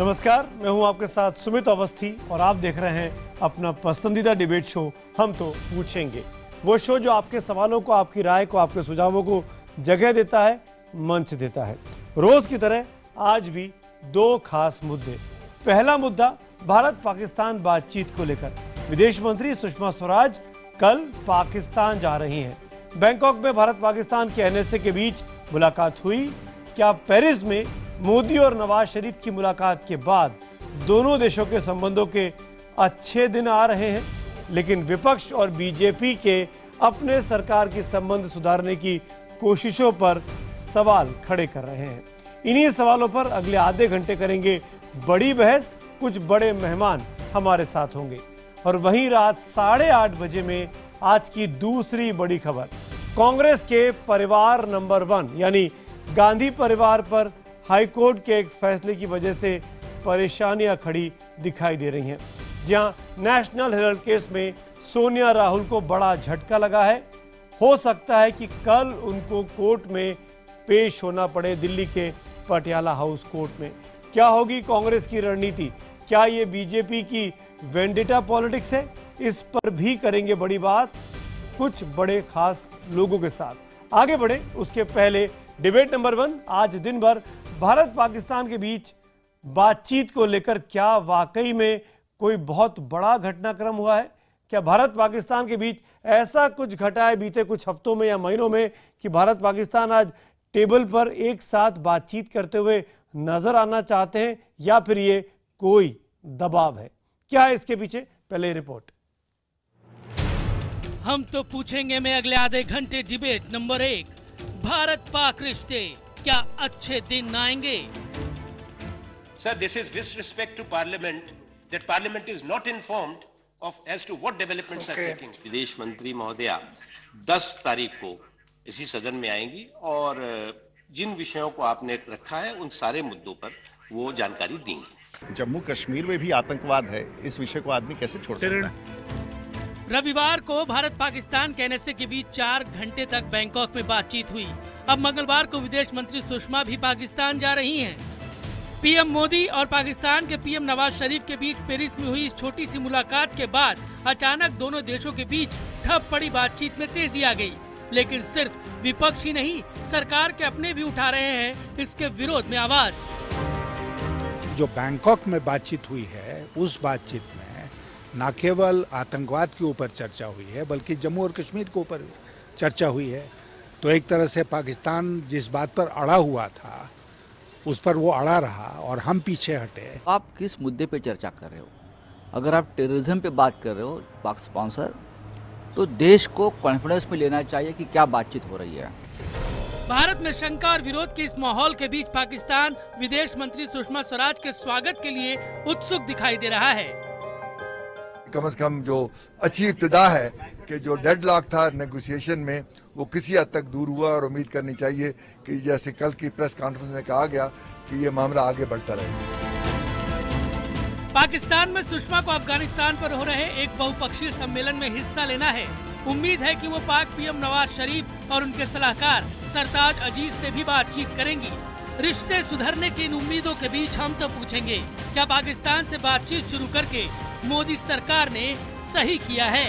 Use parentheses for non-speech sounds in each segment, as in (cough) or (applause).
नमस्कार मैं हूं आपके साथ सुमित अवस्थी और आप देख रहे हैं अपना पसंदीदा डिबेट शो हम तो पूछेंगे वो शो जो आपके सवालों को आपकी राय को आपके सुझावों को जगह देता है मंच देता है रोज की तरह आज भी दो खास मुद्दे पहला मुद्दा भारत पाकिस्तान बातचीत को लेकर विदेश मंत्री सुषमा स्वराज कल पाकिस्तान जा रही हैं बैंकॉक में भारत पाकिस्तान के एनएसए के बीच मुलाकात हुई क्या पेरिस में मोदी और नवाज शरीफ की मुलाकात के बाद दोनों देशों के संबंधों के अच्छे दिन आ रहे हैं लेकिन विपक्ष और बीजेपी के अपने सरकार के संबंध सुधारने की कोशिशों पर सवाल खड़े कर रहे हैं इन्हीं सवालों पर अगले आधे घंटे करेंगे बड़ी बहस कुछ बड़े मेहमान हमारे साथ होंगे और वहीं रात साढ़े आठ बजे में आज की दूसरी बड़ी खबर कांग्रेस के परिवार नंबर वन यानी गांधी परिवार पर हाईकोर्ट के एक फैसले की वजह से परेशानियां खड़ी दिखाई दे रही हैं जहां नेशनल हेरल्ड केस में सोनिया राहुल को बड़ा झटका लगा है हो सकता है कि कल उनको कोर्ट में पेश होना पड़े दिल्ली के पटियाला हाउस कोर्ट में क्या होगी कांग्रेस की रणनीति क्या ये बीजेपी की वेंडेटा पॉलिटिक्स है इस पर भी करेंगे बड़ी बात कुछ बड़े खास लोगों के साथ आगे बढ़े उसके पहले डिबेट नंबर वन आज दिन भर भारत पाकिस्तान के बीच बातचीत को लेकर क्या वाकई में कोई बहुत बड़ा घटनाक्रम हुआ है क्या भारत पाकिस्तान के बीच ऐसा कुछ घटा है बीते कुछ हफ्तों में या महीनों में कि भारत पाकिस्तान आज टेबल पर एक साथ बातचीत करते हुए नजर आना चाहते हैं या फिर ये कोई दबाव है क्या है इसके पीछे पहले रिपोर्ट हम तो पूछेंगे मैं अगले आधे घंटे डिबेट नंबर एक भारत पाक रिश्ते क्या अच्छे दिन आएंगे sir this is disrespect to parliament that parliament is not informed of as to what developments are taking विदेश मंत्री महोदया 10 तारीख को इसी सदन में आएंगी और जिन विषयों को आपने रखा है उन सारे मुद्दों पर वो जानकारी देंगी जम्मू कश्मीर में भी आतंकवाद है इस विषय को आदमी कैसे छोड़ सकता है रविवार को भारत पाकिस्तान के एनएसए के बीच चार घंटे तक बैंकॉक में बातचीत हुई अब मंगलवार को विदेश मंत्री सुषमा भी पाकिस्तान जा रही हैं। पीएम मोदी और पाकिस्तान के पीएम नवाज शरीफ के बीच पेरिस में हुई इस छोटी सी मुलाकात के बाद अचानक दोनों देशों के बीच ठप पड़ी बातचीत में तेजी आ गई लेकिन सिर्फ विपक्ष ही नहीं सरकार के अपने भी उठा रहे हैं इसके विरोध में आवाज जो बैंकॉक में बातचीत हुई है उस बातचीत में न केवल आतंकवाद के ऊपर चर्चा हुई है बल्कि जम्मू और कश्मीर के ऊपर चर्चा हुई है तो एक तरह से पाकिस्तान जिस बात पर अड़ा हुआ था उस पर वो अड़ा रहा और हम पीछे हटे आप किस मुद्दे पे चर्चा कर रहे हो अगर आप टेररिज्म पे बात कर रहे हो पाक स्पॉन्सर तो देश को कॉन्फिडेंस में लेना चाहिए कि क्या बातचीत हो रही है भारत में शंका और विरोध के इस माहौल के बीच पाकिस्तान विदेश मंत्री सुषमा स्वराज के स्वागत के लिए उत्सुक दिखाई दे रहा है कम से कम जो अच्छी इब्तदा है कि जो डेड लॉक था नेगोशिएशन में वो किसी हद तक दूर हुआ और उम्मीद करनी चाहिए कि जैसे कल की प्रेस कॉन्फ्रेंस में कहा गया कि ये मामला आगे बढ़ता रहेगा पाकिस्तान में सुषमा को अफगानिस्तान पर हो रहे एक बहुपक्षीय सम्मेलन में हिस्सा लेना है उम्मीद है कि वो पाक पीएम नवाज शरीफ और उनके सलाहकार सरताज अजीज से भी बातचीत करेंगी रिश्ते सुधरने की इन उम्मीदों के बीच हम तो पूछेंगे क्या पाकिस्तान से बातचीत शुरू करके मोदी सरकार ने सही किया है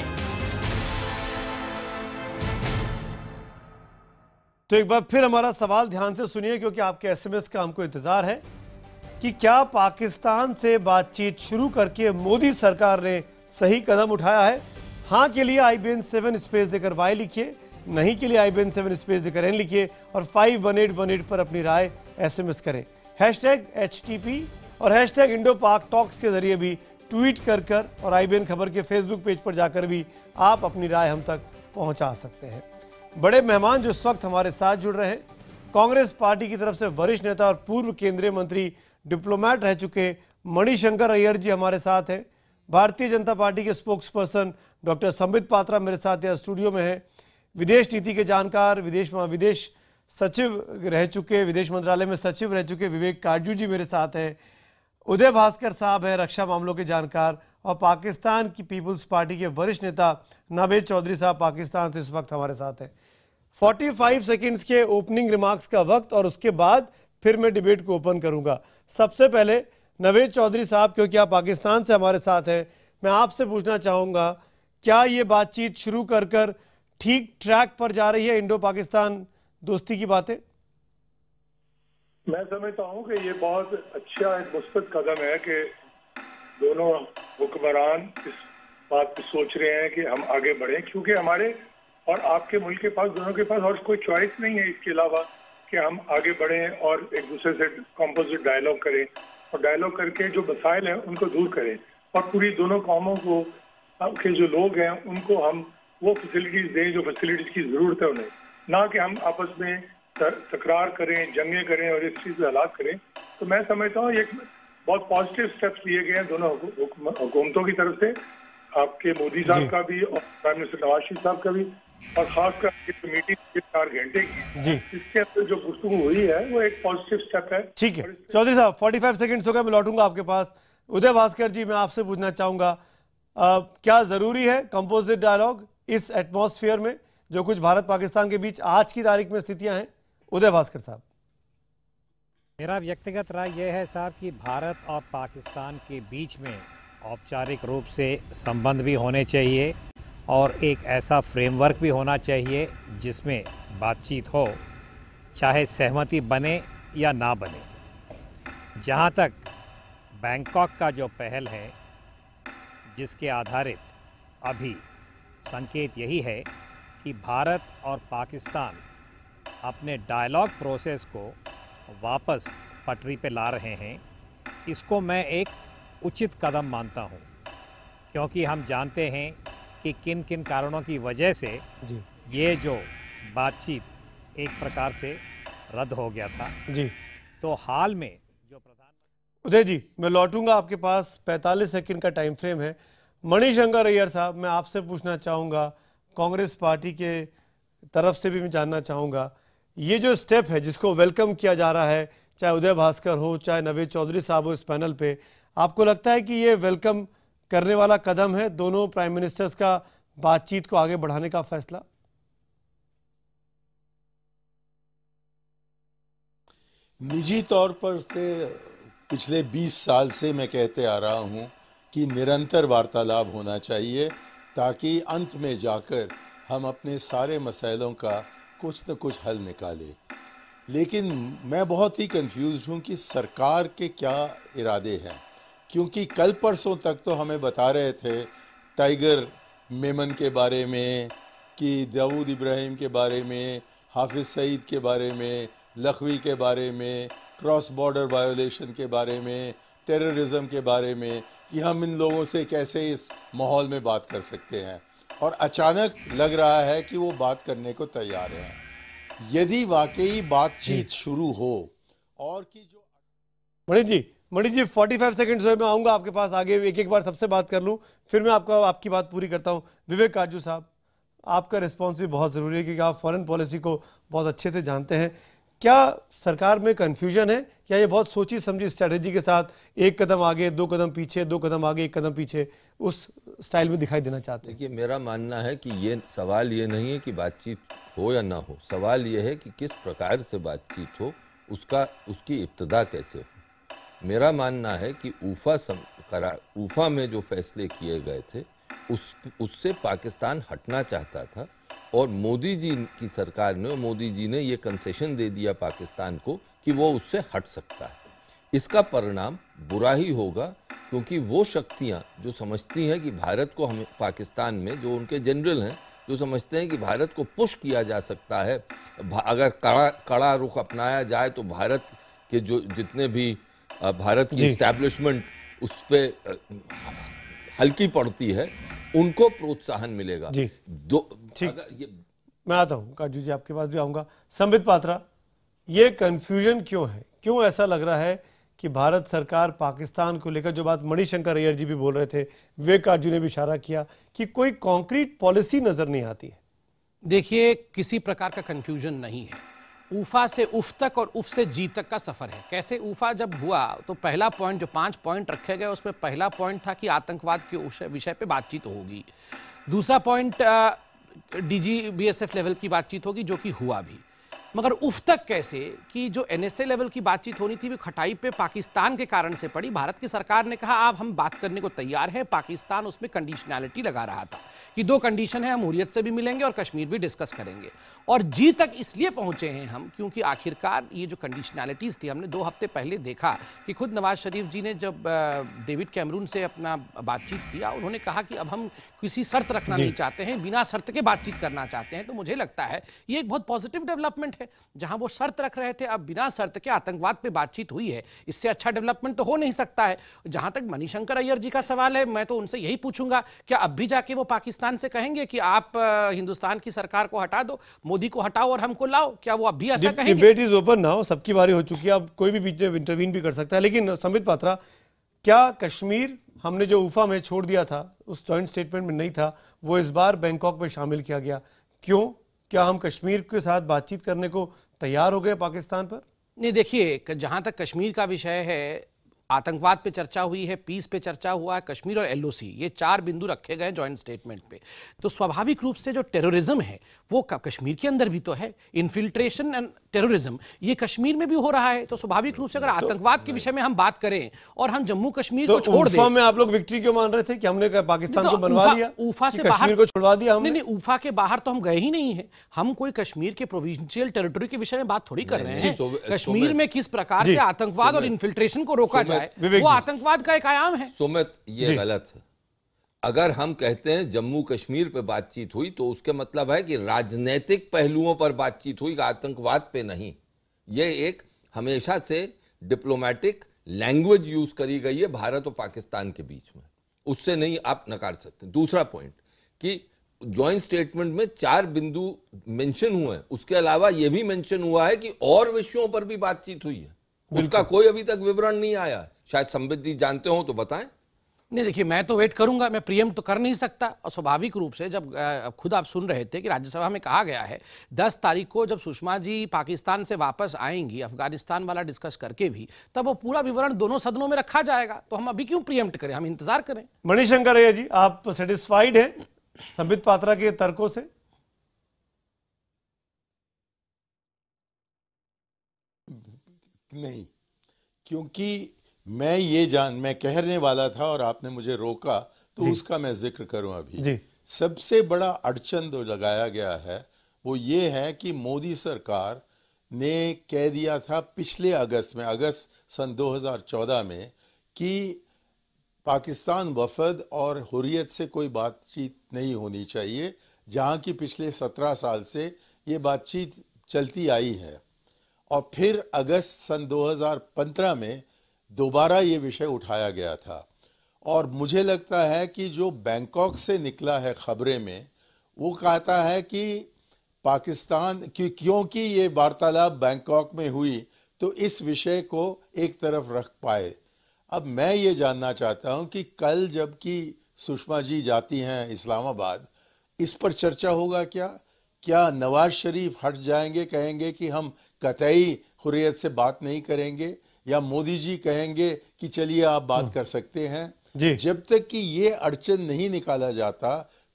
तो एक बार फिर हमारा सवाल ध्यान से सुनिए क्योंकि आपके एसएमएस का हमको इंतजार है कि क्या पाकिस्तान से बातचीत शुरू करके मोदी सरकार ने सही कदम उठाया है हाँ के लिए I B N seven space देकर वाई लिखिए नहीं के लिए I B N seven space देकर एन लिखिए और five one eight one eight पर अपनी राय एस एम एस करें hashtag H T P और hashtag Indo Pak talks के जरिए भी ट्वीट कर कर और आई खबर के फेसबुक पेज पर जाकर भी आप अपनी राय हम तक पहुंचा सकते हैं बड़े मेहमान जो इस वक्त हमारे साथ जुड़ रहे हैं कांग्रेस पार्टी की तरफ से वरिष्ठ नेता और पूर्व केंद्रीय मंत्री डिप्लोमेट रह चुके मणिशंकर अय्यर जी हमारे साथ हैं भारतीय जनता पार्टी के spokesperson doctor Sambit Patra मेरे साथ यहाँ स्टूडियो में है विदेश नीति के जानकार विदेश विदेश सचिव रह चुके विदेश मंत्रालय में सचिव रह चुके विवेक काजू जी मेरे साथ हैं उदय भास्कर साहब हैं रक्षा मामलों के जानकार और पाकिस्तान की पीपुल्स पार्टी के वरिष्ठ नेता नावेद चौधरी साहब पाकिस्तान से इस वक्त हमारे साथ हैं 45 सेकेंड्स के ओपनिंग रिमार्क्स का वक्त और उसके बाद फिर मैं डिबेट को ओपन करूंगा सबसे पहले नवेद चौधरी साहब क्योंकि आप पाकिस्तान से हमारे साथ हैं मैं आपसे पूछना चाहूँगा क्या ये बातचीत शुरू कर कर ठीक ट्रैक पर जा रही है इंडो पाकिस्तान दोस्ती की बातें मैं समझता हूँ कि ये बहुत अच्छा एक मुस्बत कदम है कि दोनों हुक्मरान इस बात पे सोच रहे हैं कि हम आगे बढ़े क्योंकि हमारे और आपके मुल्क के पास दोनों के पास और कोई चॉइस नहीं है इसके अलावा कि हम आगे बढ़ें और एक दूसरे से कॉम्पोजिट डायलॉग करें और डायलॉग करके जो मसाइल हैं उनको दूर करें और पूरी दोनों कौमों को के जो लोग हैं उनको हम वो फैसिलिटीज़ दें जो फैसिलिटीज़ की ज़रूरत है उन्हें ना कि हम आपस में तकरार करें जंगे करें और इस चीज़ हालात करें तो मैं समझता हूँ एक बहुत पॉजिटिव स्टेप्स लिए गए हैं दोनों हुकूमतों की तरफ से आपके मोदी साहब का भी और प्राइम मिनिस्टर नवाज शरीफ साहब का भी और खासकर मीटिंग चार घंटे की इसके अंदर जो गुस्तु हुई है वो एक पॉजिटिव स्टेप है ठीक है चौधरी साहब फोर्टी फाइव हो गए मैं लौटूंगा आपके पास उदय भास्कर जी मैं आपसे पूछना चाहूंगा आ, क्या जरूरी है कंपोजिट डायलॉग इस एटमोसफियर में जो कुछ भारत पाकिस्तान के बीच आज की तारीख में स्थितियां हैं उदय भास्कर साहब मेरा व्यक्तिगत राय यह है साहब कि भारत और पाकिस्तान के बीच में औपचारिक रूप से संबंध भी होने चाहिए और एक ऐसा फ्रेमवर्क भी होना चाहिए जिसमें बातचीत हो चाहे सहमति बने या ना बने जहाँ तक बैंकॉक का जो पहल है जिसके आधारित अभी संकेत यही है कि भारत और पाकिस्तान अपने डायलॉग प्रोसेस को वापस पटरी पे ला रहे हैं इसको मैं एक उचित कदम मानता हूँ क्योंकि हम जानते हैं कि किन किन कारणों की वजह से जी। ये जो बातचीत एक प्रकार से रद्द हो गया था जी तो हाल में जो प्रधान उदय जी मैं लौटूंगा आपके पास 45 सेकंड का टाइम फ्रेम है मणिशंकर अय्यर साहब मैं आपसे पूछना चाहूँगा कांग्रेस पार्टी के तरफ से भी मैं जानना चाहूँगा ये जो स्टेप है जिसको वेलकम किया जा रहा है चाहे उदय भास्कर हो चाहे नवेद चौधरी साहब हो इस पैनल पे आपको लगता है कि ये वेलकम करने वाला कदम है दोनों प्राइम मिनिस्टर्स का बातचीत को आगे बढ़ाने का फैसला निजी तौर पर से पिछले 20 साल से मैं कहते आ रहा हूं कि निरंतर वार्तालाप होना चाहिए ताकि अंत में जाकर हम अपने सारे मसाइलों का कुछ न कुछ हल निकाले लेकिन मैं बहुत ही कंफ्यूज हूँ कि सरकार के क्या इरादे हैं क्योंकि कल परसों तक तो हमें बता रहे थे टाइगर मेमन के बारे में कि दाऊद इब्राहिम के बारे में हाफिज सईद के बारे में लखवी के बारे में क्रॉस बॉर्डर वायोलेशन के बारे में टेररिज्म के बारे में कि हम इन लोगों से कैसे इस माहौल में बात कर सकते हैं और अचानक लग रहा है कि वो बात करने को तैयार है यदि वाकई बातचीत शुरू हो और कि जो मणि जी मणि जी 45 सेकंड्स में आऊंगा आपके पास आगे एक एक बार सबसे बात कर लूं फिर मैं आपका आपकी बात पूरी करता हूं विवेक काजू साहब आपका रिस्पॉन्स भी बहुत ज़रूरी है क्योंकि आप फॉरेन पॉलिसी को बहुत अच्छे से जानते हैं क्या सरकार में कन्फ्यूजन है क्या ये बहुत सोची समझी स्ट्रैटेजी के साथ एक कदम आगे दो कदम पीछे दो कदम आगे एक कदम पीछे उस स्टाइल में दिखाई देना चाहते हैं देखिए मेरा मानना है कि ये सवाल ये नहीं है कि बातचीत हो या ना हो सवाल ये है कि किस प्रकार से बातचीत हो उसका उसकी इब्तदा कैसे हो मेरा मानना है कि ऊफा सम करा ऊफा में जो फैसले किए गए थे उस उससे पाकिस्तान हटना चाहता था और मोदी जी की सरकार ने और मोदी जी ने ये कंसेशन दे दिया पाकिस्तान को कि वो उससे हट सकता है इसका परिणाम बुरा ही होगा क्योंकि वो शक्तियाँ जो समझती हैं कि भारत को हम पाकिस्तान में जो उनके जनरल हैं जो समझते हैं कि भारत को पुश किया जा सकता है अगर कड़ा कड़ा रुख अपनाया जाए तो भारत के जो जितने भी भारत की इस्टेब्लिशमेंट उस पर हल्की पड़ती है उनको प्रोत्साहन मिलेगा जी दो ठीक ये मैं आता हूँ काजू जी आपके पास भी आऊँगा संबित पात्रा ये कन्फ्यूजन क्यों है क्यों ऐसा लग रहा है कि भारत सरकार पाकिस्तान को लेकर जो बात मणिशंकर अय्यर जी भी बोल रहे थे विवेक आर्जू ने भी इशारा किया कि कोई कॉन्क्रीट पॉलिसी नजर नहीं आती है देखिए किसी प्रकार का कंफ्यूजन नहीं है ऊफा से उफ तक और उफ से जी तक का सफर है कैसे ऊफा जब हुआ तो पहला पॉइंट जो पांच पॉइंट रखे गए उसमें पहला पॉइंट था कि आतंकवाद के विषय पे बातचीत होगी दूसरा पॉइंट डीजी बीएसएफ लेवल की बातचीत होगी जो कि हुआ भी मगर उफ तक कैसे कि जो एनएसए लेवल की बातचीत होनी थी वो खटाई पे पाकिस्तान के कारण से पड़ी भारत की सरकार ने कहा आप हम बात करने को तैयार हैं पाकिस्तान उसमें कंडीशनैलिटी लगा रहा था कि दो कंडीशन है हम हुरियत से भी मिलेंगे और कश्मीर भी डिस्कस करेंगे और जी तक इसलिए पहुंचे हैं हम क्योंकि आखिरकार ये जो कंडीशनैलिटीज़ थी हमने दो हफ्ते पहले देखा कि खुद नवाज शरीफ जी ने जब डेविड कैमरून से अपना बातचीत किया उन्होंने कहा कि अब हम किसी शर्त रखना नहीं चाहते हैं बिना शर्त के बातचीत करना चाहते हैं तो मुझे लगता है ये एक बहुत पॉजिटिव डेवलपमेंट है जहां वो शर्त रख रहे थे अब बिना शर्त के आतंकवाद पे बातचीत हुई है इससे अच्छा डेवलपमेंट तो हो नहीं सकता है जहां तक मनीशंकर अय्यर जी का सवाल है मैं तो उनसे यही पूछूंगा क्या अब भी जाके वो पाकिस्तान से कहेंगे कि आप हिंदुस्तान की सरकार को हटा दो मोदी को हटाओ और हमको लाओ क्या वो अब भी ऐसा कहेंगे डिबेट इज ओपन नाउ सबकी बारी हो चुकी है अब कोई भी बीच में इंटरवीन भी कर सकता है लेकिन संबित पात्रा क्या कश्मीर हमने जो उफा में छोड़ दिया था उस जॉइंट स्टेटमेंट में नहीं था वो इस बार बैंकॉक में शामिल किया गया क्यों क्या हम कश्मीर के साथ बातचीत करने को तैयार हो गए पाकिस्तान पर नहीं देखिए जहां तक कश्मीर का विषय है आतंकवाद पे चर्चा हुई है पीस पे चर्चा हुआ है कश्मीर और एलओसी ये चार बिंदु रखे गए जॉइंट स्टेटमेंट पे तो स्वाभाविक रूप से जो टेररिज्म है वो कश्मीर के अंदर भी तो है इन्फिल्ट्रेशन एंड टेररिज्म ये कश्मीर में भी हो रहा है तो स्वाभाविक रूप से अगर तो आतंकवाद के विषय में हम बात करें और हम जम्मू कश्मीर तो को छोड़ दें में आप लोग विक्ट्री क्यों मान रहे थे कि हमने पाकिस्तान तो को बनवा लिया उफा से बाहर को छोड़वा दिया हमने नहीं उफा के बाहर तो हम गए ही नहीं है हम कोई कश्मीर के प्रोविंशियल टेरिटरी के विषय में बात थोड़ी कर रहे हैं कश्मीर में किस प्रकार से आतंकवाद और इन्फिल्ट्रेशन को रोका जाए वो आतंकवाद का एक आयाम है सुमित ये गलत है अगर हम कहते हैं जम्मू कश्मीर पर बातचीत हुई तो उसके मतलब है कि राजनीतिक पहलुओं पर बातचीत हुई आतंकवाद पे नहीं ये एक हमेशा से डिप्लोमेटिक लैंग्वेज यूज करी गई है भारत और पाकिस्तान के बीच में उससे नहीं आप नकार सकते दूसरा पॉइंट कि ज्वाइंट स्टेटमेंट में चार बिंदु मेंशन हुए हैं उसके अलावा यह भी मेंशन हुआ है कि और विषयों पर भी बातचीत हुई है उसका कोई अभी तक विवरण नहीं आया शायद समृद्धि जानते हो तो बताएं नहीं देखिए मैं तो वेट करूंगा मैं प्रियम तो कर नहीं सकता और स्वाभाविक रूप से जब खुद आप सुन रहे थे कि राज्यसभा में कहा गया है 10 तारीख को जब सुषमा जी पाकिस्तान से वापस आएंगी अफगानिस्तान वाला डिस्कस करके भी तब वो पूरा विवरण दोनों सदनों में रखा जाएगा तो हम अभी क्यों प्रियम करें हम इंतजार करें मणिशंकर भैया जी आप सेटिस्फाइड हैं संबित पात्रा के तर्कों से नहीं क्योंकि मैं ये जान मैं कहने वाला था और आपने मुझे रोका तो उसका मैं जिक्र करूं अभी जी सबसे बड़ा अड़चन जो लगाया गया है वो ये है कि मोदी सरकार ने कह दिया था पिछले अगस्त में अगस्त सन 2014 में कि पाकिस्तान वफद और हुरियत से कोई बातचीत नहीं होनी चाहिए जहाँ की पिछले सत्रह साल से ये बातचीत चलती आई है और फिर अगस्त सन 2015 में दोबारा ये विषय उठाया गया था और मुझे लगता है कि जो बैंकॉक से निकला है खबरें में वो कहता है कि पाकिस्तान कि क्योंकि ये वार्तालाप बैंकॉक में हुई तो इस विषय को एक तरफ रख पाए अब मैं ये जानना चाहता हूँ कि कल जबकि सुषमा जी जाती हैं इस्लामाबाद इस पर चर्चा होगा क्या क्या नवाज शरीफ हट जाएंगे कहेंगे कि हम कतई हुरियत से बात नहीं करेंगे या मोदी जी कहेंगे कि चलिए आप बात हम्म। कर सकते हैं जी। जब तक कि ये अड़चन नहीं निकाला जाता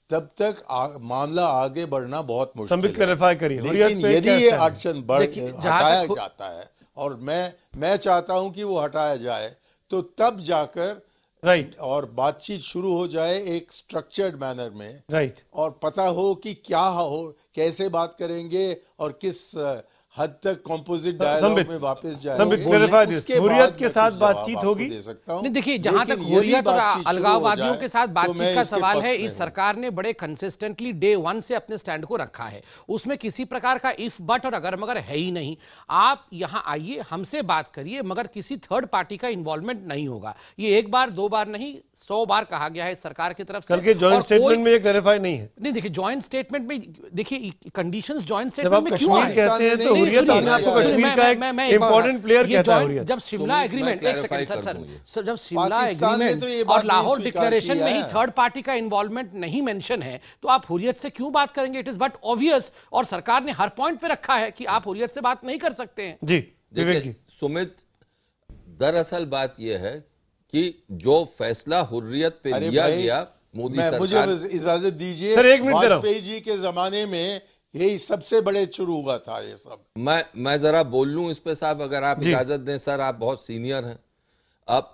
तब तक आ, मामला आगे बढ़ना बहुत मुश्किल है लेकिन यदि ये अड़चन बढ़ हटाया जाता है और मैं मैं चाहता हूं कि वो हटाया जाए तो तब जाकर राइट right. और बातचीत शुरू हो जाए एक स्ट्रक्चर्ड मैनर में राइट right. और पता हो कि क्या हो कैसे बात करेंगे और किस हद तक कॉम्पोजिट डायलॉग में वापस जाए हुरियत तो के साथ बातचीत तो होगी नहीं देखिए जहां तक हुरियत और अलगाववादियों के साथ बातचीत का सवाल है इस सरकार ने बड़े कंसिस्टेंटली डे वन से अपने स्टैंड को रखा है उसमें किसी प्रकार का इफ बट और अगर मगर है ही नहीं आप यहाँ आइए हमसे बात करिए मगर किसी थर्ड पार्टी का इन्वॉल्वमेंट नहीं होगा ये एक बार दो बार नहीं सौ बार कहा गया है सरकार की तरफ से ज्वाइंट स्टेटमेंट में ये नहीं है नहीं देखिए ज्वाइंट स्टेटमेंट में देखिए कंडीशन ज्वाइंट स्टेटमेंट में क्यों कहते हैं तो आपको कश्मीर का एक इंपॉर्टेंट प्लेयर कहता है जब शिमला एग्रीमेंट एक सेकंड सर सर जब शिमला एग्रीमेंट तो और लाहौर डिक्लेरेशन में ही थर्ड पार्टी का इन्वॉल्वमेंट नहीं मेंशन है तो आप हुरियत से क्यों बात करेंगे इट इज बट ऑब्वियस और सरकार ने हर पॉइंट पे रखा है कि आप हुरियत से बात नहीं कर सकते हैं जी विवेक जी सुमित दरअसल बात यह है कि जो फैसला हुर्रियत पे लिया गया मोदी सरकार मुझे इजाजत दीजिए सर एक मिनट जी के जमाने में यही सबसे बड़े शुरू हुआ था ये सब मैं मैं जरा बोल लू इस पे साहब अगर आप इजाजत दें सर आप बहुत सीनियर हैं अब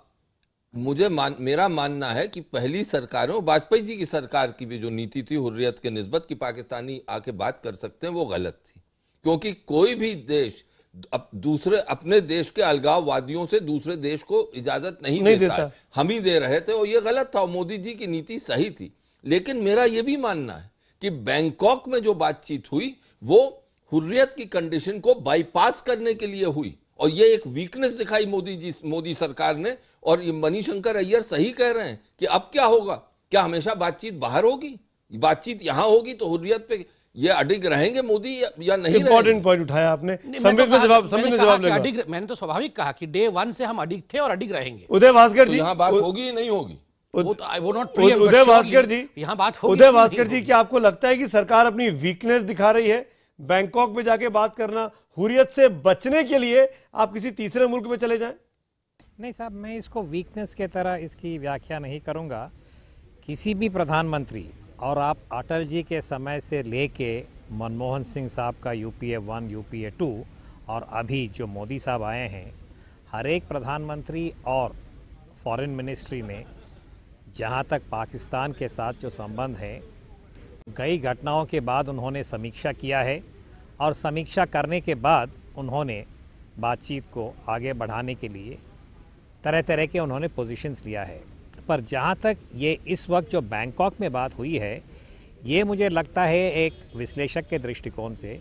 मुझे मान मेरा मानना है कि पहली सरकारों वाजपेयी जी की सरकार की भी जो नीति थी हुर्रियत के नस्बत की पाकिस्तानी आके बात कर सकते हैं वो गलत थी क्योंकि कोई भी देश अप, दूसरे अपने देश के अलगाववादियों से दूसरे देश को इजाजत नहीं, नहीं देता, देता। हम ही दे रहे थे और ये गलत था और मोदी जी की नीति सही थी लेकिन मेरा ये भी मानना है कि बैंकॉक में जो बातचीत हुई वो हुर्रियत की कंडीशन को बाईपास करने के लिए हुई और ये एक वीकनेस दिखाई मोदी जी मोदी सरकार ने और ये मणिशंकर अय्यर सही कह रहे हैं कि अब क्या होगा क्या हमेशा बातचीत बाहर होगी बातचीत यहां होगी तो हुर्रियत पे ये अडिग रहेंगे मोदी या नहीं इंपॉर्टेंट पॉइंट उठाया आपने संबित तो में जवाब संबित में जवाब मैंने तो स्वाभाविक कहा कि डे वन से हम अडिग थे और अडिग रहेंगे उदय भास्कर जी तो यहाँ बात होगी नहीं होगी तो- उदय भास्कर जी यहाँ बात उदय तो भास्कर जी क्या आपको लगता है कि सरकार अपनी वीकनेस दिखा रही है बैंकॉक में जाके बात करना हुरियत से बचने के लिए आप किसी तीसरे मुल्क में चले जाएं नहीं साहब मैं इसको वीकनेस के तरह इसकी व्याख्या नहीं करूँगा किसी भी प्रधानमंत्री और आप अटल जी के समय से लेके मनमोहन सिंह साहब का U P A one U P A two और अभी जो मोदी साहब आए हैं हर एक प्रधानमंत्री और फॉरेन मिनिस्ट्री में जहाँ तक पाकिस्तान के साथ जो संबंध हैं कई घटनाओं के बाद उन्होंने समीक्षा किया है और समीक्षा करने के बाद उन्होंने बातचीत को आगे बढ़ाने के लिए तरह तरह के उन्होंने पोजीशंस लिया है पर जहाँ तक ये इस वक्त जो बैंकॉक में बात हुई है ये मुझे लगता है एक विश्लेषक के दृष्टिकोण से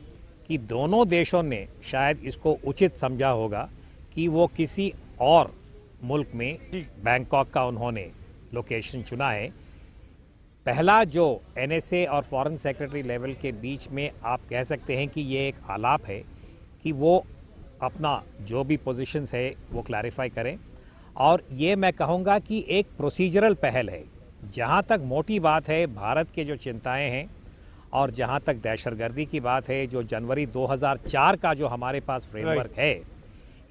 कि दोनों देशों ने शायद इसको उचित समझा होगा कि वो किसी और मुल्क में बैंकॉक का उन्होंने लोकेशन चुना है पहला जो एन और फॉरेन सेक्रेटरी लेवल के बीच में आप कह सकते हैं कि ये एक आलाप है कि वो अपना जो भी पोजीशंस है वो क्लैरिफाई करें और ये मैं कहूँगा कि एक प्रोसीजरल पहल है जहाँ तक मोटी बात है भारत के जो चिंताएं हैं और जहाँ तक दहशतगर्दी की बात है जो जनवरी 2004 का जो हमारे पास फ्रेमवर्क है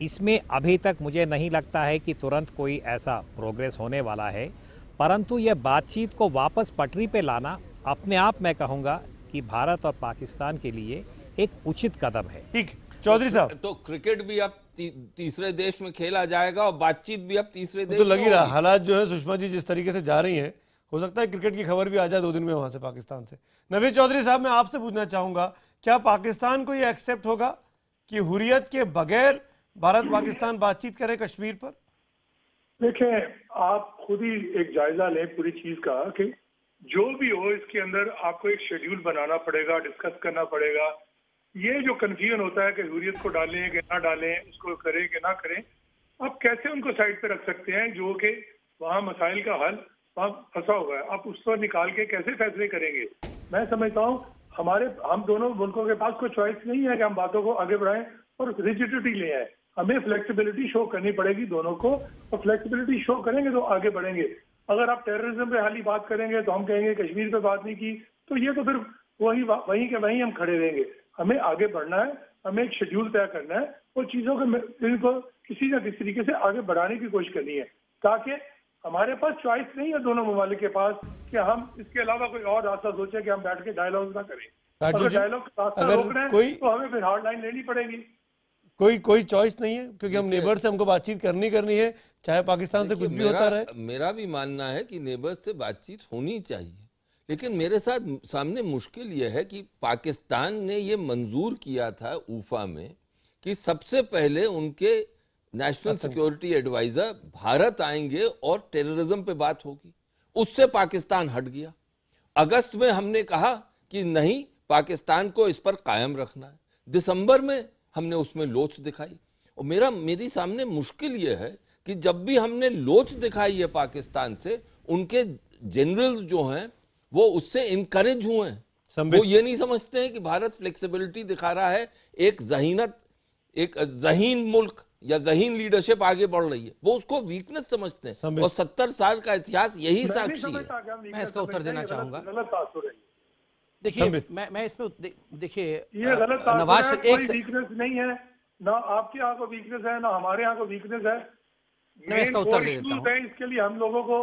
इसमें अभी तक मुझे नहीं लगता है कि तुरंत कोई ऐसा प्रोग्रेस होने वाला है परंतु यह बातचीत को वापस पटरी पर लाना अपने आप मैं कहूँगा कि भारत और पाकिस्तान के लिए एक उचित कदम है ठीक चौधरी तो साहब तो, क्रिकेट भी अब ती, तीसरे देश में खेला जाएगा और बातचीत भी अब तीसरे तो देश तो लगी रहा हालात जो है सुषमा जी जिस तरीके से जा रही हैं हो सकता है क्रिकेट की खबर भी आ जाए दो दिन में वहां से पाकिस्तान से नवीद चौधरी साहब मैं आपसे पूछना चाहूंगा क्या पाकिस्तान को यह एक्सेप्ट होगा कि हुरियत के बगैर भारत पाकिस्तान बातचीत करे कश्मीर पर देखिए आप खुद ही एक जायजा लें पूरी चीज का कि जो भी हो इसके अंदर आपको एक शेड्यूल बनाना पड़ेगा डिस्कस करना पड़ेगा ये जो कन्फ्यूजन होता है कि हुरियत को डालें कि ना डालें उसको करें कि ना करें आप कैसे उनको साइड पे रख सकते हैं जो कि वहाँ मसाइल का हल वहाँ फंसा हुआ है आप उस पर निकाल के कैसे फैसले करेंगे मैं समझता हूँ हमारे हम दोनों मुल्कों के पास कोई चॉइस नहीं है कि हम बातों को आगे बढ़ाएं और रिजिडिटी ले आए हमें फ्लेक्सिबिलिटी शो करनी पड़ेगी दोनों को और फ्लेक्सिबिलिटी शो करेंगे तो आगे बढ़ेंगे अगर आप टेररिज्म पे हाल ही बात करेंगे तो हम कहेंगे कश्मीर पे बात नहीं की तो ये तो फिर वही वहीं के वहीं हम खड़े रहेंगे हमें आगे बढ़ना है हमें एक शेड्यूल तय करना है और चीज़ों के इनको किसी ना किसी तरीके से आगे बढ़ाने की कोशिश करनी है ताकि हमारे पास चॉइस नहीं है दोनों ममालिक के पास कि हम इसके अलावा कोई और रास्ता सोचे कि हम बैठ के डायलॉग ना करें अगर डायलॉग रास्ता रोक रहे हैं तो हमें फिर हार्ड लाइन लेनी पड़ेगी कोई कोई चॉइस नहीं है क्योंकि हम नेबर से हमको बातचीत करनी करनी है चाहे पाकिस्तान से कुछ भी होता रहे मेरा भी मानना है कि नेबर से बातचीत होनी चाहिए लेकिन मेरे साथ सामने मुश्किल यह है कि पाकिस्तान ने यह मंजूर किया था उफा में कि सबसे पहले उनके नेशनल सिक्योरिटी एडवाइज़र भारत आएंगे और टेररिज्म पे बात होगी उससे पाकिस्तान हट गया अगस्त में हमने कहा कि नहीं पाकिस्तान को इस पर कायम रखना है दिसंबर में हमने उसमें लोच दिखाई और मेरा मेरी सामने मुश्किल ये है कि जब भी हमने लोच दिखाई है पाकिस्तान से उनके जनरल्स जो हैं वो उससे इनकरेज हुए हैं वो ये नहीं समझते हैं कि भारत फ्लेक्सिबिलिटी दिखा रहा है एक जहीनत एक जहीन मुल्क या जहीन लीडरशिप आगे बढ़ रही है वो उसको वीकनेस समझते हैं और सत्तर साल का इतिहास यही साक्षी है मैं इसका उत्तर देना चाहूंगा देखिए मैं मैं इसमें देखिए ये गलत नवाज शरीफ एक वीकनेस नहीं है ना आपके यहाँ को वीकनेस है ना हमारे यहाँ को वीकनेस है मैं इसका उत्तर दे देता हूँ इसके लिए हम लोगों को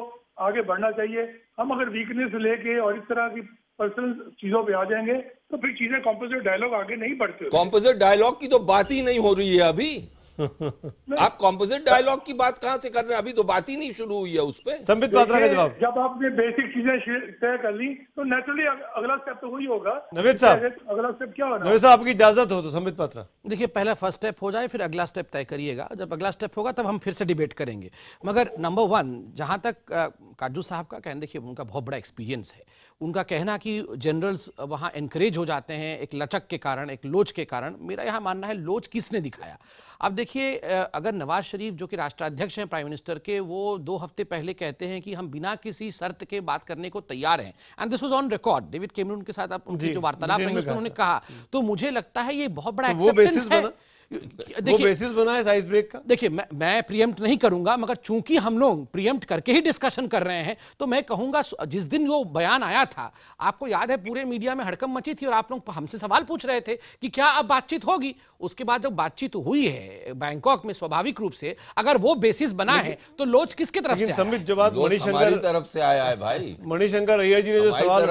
आगे बढ़ना चाहिए हम अगर वीकनेस लेके और इस तरह की पर्सनल चीजों पे आ जाएंगे तो फिर चीजें कॉम्पोजिट डायलॉग आगे नहीं बढ़ते कॉम्पोजिट डायलॉग की तो बात ही नहीं हो रही है अभी (laughs) आप कॉम्पोजिट डायलॉग की बात कहां से कर रहे हैं अभी तो बात ही नहीं शुरू हुई है उस पर संबित पात्रा का जवाब जब आपने बेसिक चीजें तय कर ली तो नेचुरली अगला स्टेप तो वही होगा नवेद साहब तो अगला स्टेप क्या होगा नवेद साहब आपकी इजाजत हो तो संबित पात्रा देखिए पहला फर्स्ट स्टेप हो जाए फिर अगला स्टेप तय करिएगा जब अगला स्टेप होगा तब हम फिर से डिबेट करेंगे मगर नंबर वन जहां तक काजू साहब का कहना देखिए उनका बहुत बड़ा एक्सपीरियंस है उनका कहना कि जनरल्स वहाँ एनकरेज हो जाते हैं एक लचक के कारण एक लोच के कारण मेरा यहाँ मानना है लोच किसने दिखाया अब देखिए अगर नवाज शरीफ जो कि राष्ट्राध्यक्ष हैं प्राइम मिनिस्टर के वो दो हफ्ते पहले कहते हैं कि हम बिना किसी शर्त के बात करने को तैयार हैं and this was on record David Cameron के साथ आप उनकी जो वार्तालाप रही उन्होंने कहा तो मुझे लगता है ये बहुत बड़ा एक्सेप्टेंस तो है बेसिस बना है साइज ब्रेक का देखिए मैं, मैं प्रियम्प्ट नहीं करूंगा मगर चूंकि हम लोग प्रियम्प्ट करके ही डिस्कशन कर रहे हैं तो मैं कहूंगा जिस दिन वो बयान आया था आपको याद है पूरे मीडिया में हड़कम मची थी और आप लोग हमसे सवाल पूछ रहे थे कि क्या अब बातचीत होगी उसके बाद जब बातचीत हुई है बैंकॉक में स्वाभाविक रूप से अगर वो बेसिस बना है तो लोच किसके तरफ से समित जवाब मणिशंकर तरफ से आया है भाई मणिशंकर अय्या जी ने जो सवाल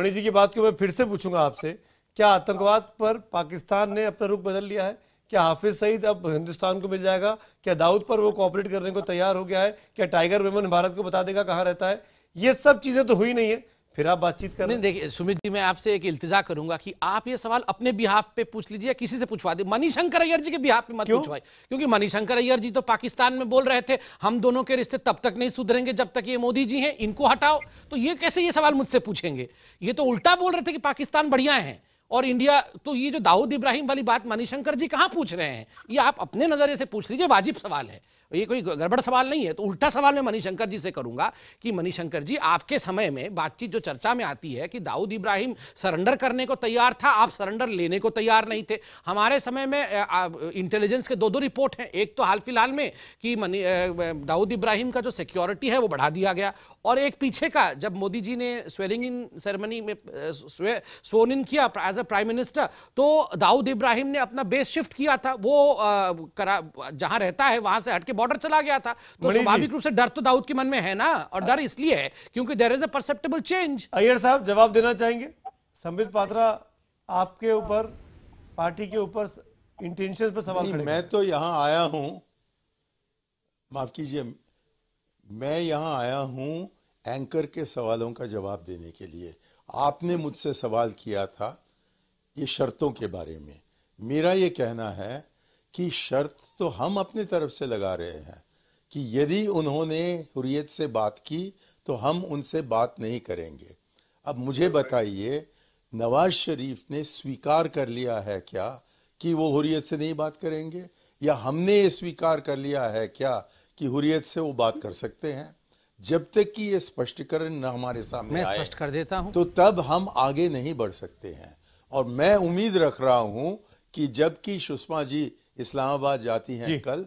मणि जी की बात को मैं फिर से पूछूंगा आपसे क्या आतंकवाद पर पाकिस्तान ने अपना रुख बदल लिया है क्या हाफिज सईद अब हिंदुस्तान को मिल जाएगा क्या दाऊद पर वो कॉपरेट करने को तैयार हो गया है क्या टाइगर वेमन भारत को बता देगा कहाँ रहता है ये सब चीज़ें तो हुई नहीं है फिर आप बातचीत कर देखिए सुमित जी मैं आपसे एक इल्तिजा करूंगा कि आप ये सवाल अपने बिहाफ पे पूछ लीजिए किसी से पूछवा दे मनी शंकर अय्यर जी के बिहाफ पे मत पूछवाए क्योंकि मनी शंकर अय्यर जी तो पाकिस्तान में बोल रहे थे हम दोनों के रिश्ते तब तक नहीं सुधरेंगे जब तक ये मोदी जी हैं इनको हटाओ तो ये कैसे ये सवाल मुझसे पूछेंगे ये तो उल्टा बोल रहे थे कि पाकिस्तान बढ़िया है और इंडिया तो ये जो दाऊद इब्राहिम वाली बात मनीशंकर जी कहाँ पूछ रहे हैं ये आप अपने नज़रिए से पूछ लीजिए वाजिब सवाल है ये कोई गड़बड़ सवाल नहीं है तो उल्टा सवाल मैं मनीशंकर जी से करूंगा कि मनीशंकर जी आपके समय में बातचीत जो चर्चा में आती है कि दाऊद इब्राहिम सरेंडर करने को तैयार था आप सरेंडर लेने को तैयार नहीं थे हमारे समय में इंटेलिजेंस के दो दो रिपोर्ट हैं एक तो हाल फिलहाल में कि दाऊद इब्राहिम का जो सिक्योरिटी है वो बढ़ा दिया गया और एक पीछे का जब मोदी जी ने स्वेलिंग इन सेरेमनी में सोन इन किया एज अ प्राइम मिनिस्टर तो दाऊद इब्राहिम ने अपना बेस शिफ्ट किया था वो करा जहां रहता है वहां से हटके बॉर्डर चला गया था तो स्वाभाविक रूप से डर तो दाऊद के मन में है ना और डर इसलिए है क्योंकि there is a perceptible change Aiyar साहब जवाब देना चाहेंगे संबित पात्रा आपके ऊपर पार्टी के ऊपर इंटेंशन पर सवाल मैं तो यहां आया हूं माफ कीजिए मैं यहाँ आया हूँ एंकर के सवालों का जवाब देने के लिए आपने मुझसे सवाल किया था ये शर्तों के बारे में मेरा ये कहना है कि शर्त तो हम अपनी तरफ से लगा रहे हैं कि यदि उन्होंने हुरियत से बात की तो हम उनसे बात नहीं करेंगे अब मुझे बताइए नवाज शरीफ ने स्वीकार कर लिया है क्या कि वो हुरियत से नहीं बात करेंगे या हमने ये स्वीकार कर लिया है क्या की हुरियत से वो बात कर सकते हैं जब तक कि ये स्पष्टीकरण न हमारे सामने मैं स्पष्ट कर देता हूं तो तब हम आगे नहीं बढ़ सकते हैं और मैं उम्मीद रख रहा हूं कि जबकि सुषमा जी इस्लामाबाद जाती हैं कल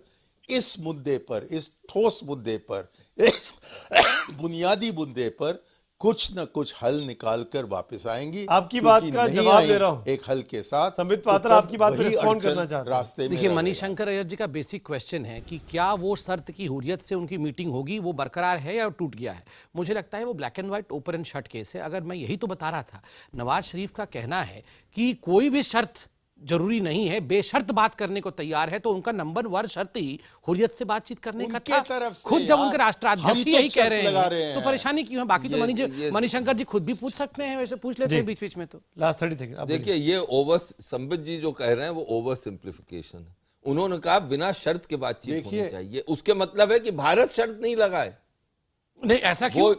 इस मुद्दे पर इस ठोस मुद्दे पर इस (coughs) बुनियादी मुद्दे पर कुछ न कुछ हल निकाल कर वापस आएंगी आपकी बात का जवाब दे रहा हूं एक हल के साथ संबित तो पात्रा आपकी बात रिस्पॉन्ड करना चाहते रास्ते देखिए मनीष शंकर अयर जी का बेसिक क्वेश्चन है कि क्या वो शर्त की हुरियत से उनकी मीटिंग होगी वो बरकरार है या टूट गया है मुझे लगता है वो black and white open and shut case है अगर मैं यही तो बता रहा था नवाज शरीफ का कहना है कि कोई भी शर्त जरूरी नहीं है बेशर्त बात करने को तैयार है तो उनका नंबर वन शर्त ही हुरियत से बातचीत करने का था तरफ खुद जब उनके राष्ट्राध्यक्ष तो यही कह रहे हैं, तो परेशानी क्यों है बाकी तो मनीष मणिशंकर जी खुद भी पूछ सकते हैं वैसे पूछ लेते हैं बीच बीच में तो लास्ट थर्टी सेकंड देखिए ये ओवर संबित जी जो कह रहे हैं वो ओवर सिंप्लीफिकेशन है उन्होंने कहा बिना शर्त के बातचीत होनी चाहिए उसके मतलब है कि भारत शर्त नहीं लगाए नहीं ऐसा क्यों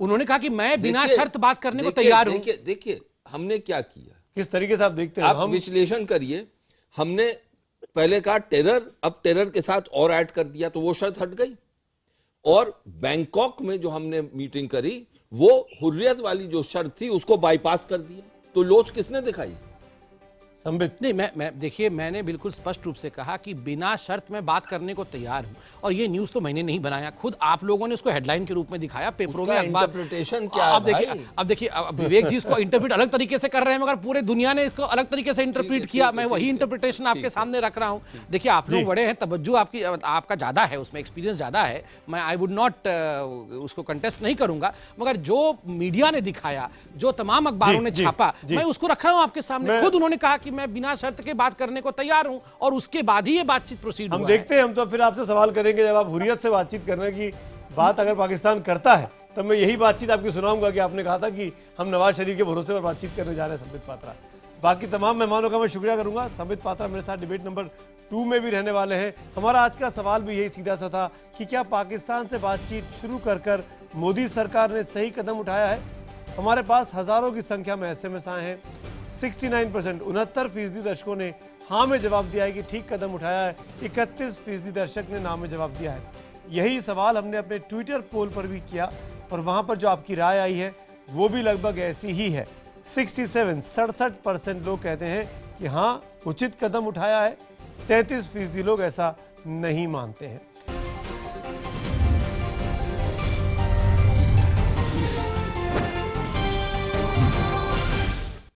उन्होंने कहा कि मैं बिना शर्त बात करने को तैयार हूं देखिए हमने क्या किया किस तरीके से आप देखते हैं आप हम... विश्लेषण करिए हमने पहले कहा टेरर अब टेरर के साथ और ऐड कर दिया तो वो शर्त हट गई और बैंकॉक में जो हमने मीटिंग करी वो हुर्रियत वाली जो शर्त थी उसको बाईपास कर दिया तो लोच किसने दिखाई नहीं मैं मैं देखिए मैंने बिल्कुल स्पष्ट रूप से कहा कि बिना शर्त में बात करने को तैयार हूं और ये न्यूज तो मैंने नहीं बनाया खुद आप लोगों ने उसको हेडलाइन के रूप में दिखाया पेपरों में इंटरप्रिटेशन क्या अब देखिए अब देखिए विवेक जी इसको इंटरप्रिट अलग तरीके से कर रहे हैं मगर पूरे दुनिया ने इसको अलग तरीके से इंटरप्रिट किया मैं वही इंटरप्रिटेशन आपके सामने रख रहा हूँ देखिए आप लोग बड़े हैं तवज्जो आपकी आपका ज्यादा है उसमें एक्सपीरियंस ज्यादा है मैं आई वुड नॉट उसको कंटेस्ट नहीं करूंगा मगर जो मीडिया ने दिखाया जो तमाम अखबारों ने छापा मैं उसको रख रहा हूँ आपके सामने खुद उन्होंने कहा कि मैं बिना शर्त के बात करने को तैयार हूँ और उसके बाद ही ये बातचीत प्रोसीड हम देखते हैं हम तो फिर आपसे सवाल करें करेंगे जब आप हुरियत से बातचीत करने की बात अगर पाकिस्तान करता है तब मैं यही बातचीत आपकी सुनाऊंगा कि आपने कहा था कि हम नवाज शरीफ के भरोसे पर बातचीत करने जा रहे हैं संबित पात्रा बाकी तमाम मेहमानों का मैं शुक्रिया करूंगा संबित पात्रा मेरे साथ डिबेट नंबर टू में भी रहने वाले हैं हमारा आज का सवाल भी यही सीधा सा था कि क्या पाकिस्तान से बातचीत शुरू कर कर मोदी सरकार ने सही कदम उठाया है हमारे पास हज़ारों की संख्या में एस एम एस आए हैं सिक्सटी नाइन परसेंट उनहत्तर फीसदी दर्शकों ने हाँ में जवाब दिया है कि ठीक कदम उठाया है इकतीस फीसदी दर्शक ने नाम में जवाब दिया है यही सवाल हमने अपने ट्विटर पोल पर भी किया और वहाँ पर जो आपकी राय आई है वो भी लगभग ऐसी ही है 67 सड़सठ परसेंट लोग कहते हैं कि हाँ उचित कदम उठाया है तैंतीस फीसदी लोग ऐसा नहीं मानते हैं